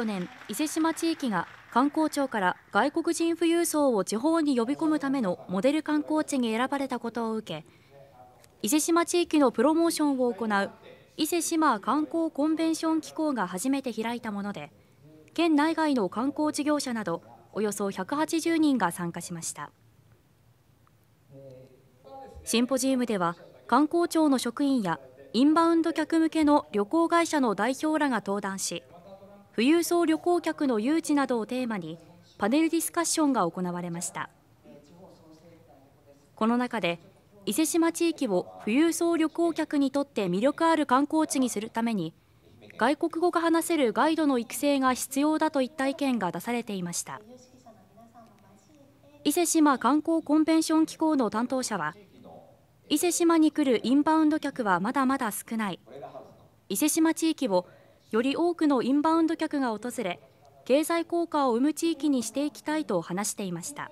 去年伊勢志摩地域が観光庁から外国人富裕層を地方に呼び込むためのモデル観光地に選ばれたことを受け伊勢志摩地域のプロモーションを行う伊勢志摩観光コンベンション機構が初めて開いたもので県内外の観光事業者などおよそ180人が参加しましたシンポジウムでは観光庁の職員やインバウンド客向けの旅行会社の代表らが登壇し富裕層旅行客の誘致などをテーマにパネルディスカッションが行われましたこの中で伊勢志摩地域を富裕層旅行客にとって魅力ある観光地にするために外国語が話せるガイドの育成が必要だといった意見が出されていました伊勢志摩観光コンベンション機構の担当者は伊勢志摩に来るインバウンド客はまだまだ少ない伊勢志摩地域をより多くのインバウンド客が訪れ経済効果を生む地域にしていきたいと話していました。